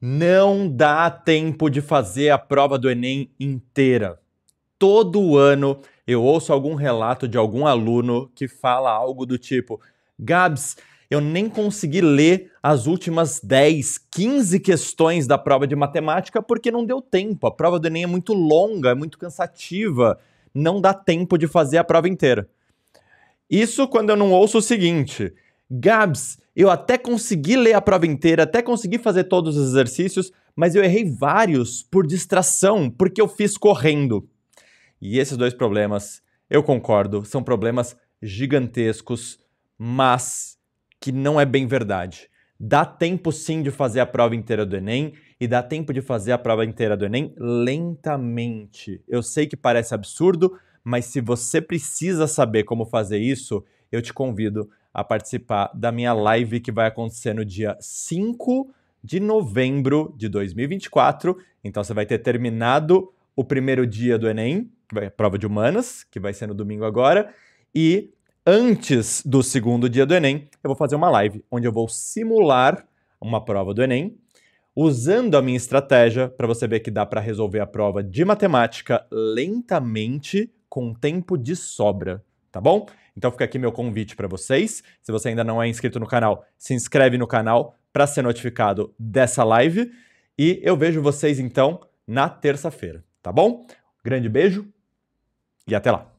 Não dá tempo de fazer a prova do Enem inteira. Todo ano eu ouço algum relato de algum aluno que fala algo do tipo: Gabs, eu nem consegui ler as últimas 10, 15 questões da prova de matemática porque não deu tempo. A prova do Enem é muito longa, é muito cansativa. Não dá tempo de fazer a prova inteira. Isso quando eu não ouço o seguinte: Gabs, eu até consegui ler a prova inteira, até consegui fazer todos os exercícios, mas eu errei vários por distração, porque eu fiz correndo. E esses dois problemas, eu concordo, são problemas gigantescos, mas que não é bem verdade. Dá tempo sim de fazer a prova inteira do Enem e dá tempo de fazer a prova inteira do Enem lentamente. Eu sei que parece absurdo, mas se você precisa saber como fazer isso, eu te convido a participar da minha live que vai acontecer no dia 5 de novembro de 2024. Então você vai ter terminado o primeiro dia do Enem, que vai, prova de humanas, que vai ser no domingo agora, e antes do segundo dia do Enem, eu vou fazer uma live onde eu vou simular uma prova do Enem, usando a minha estratégia para você ver que dá para resolver a prova de matemática lentamente com tempo de sobra tá bom? Então fica aqui meu convite para vocês. Se você ainda não é inscrito no canal, se inscreve no canal para ser notificado dessa live. E eu vejo vocês então na terça-feira, tá bom? Grande beijo e até lá!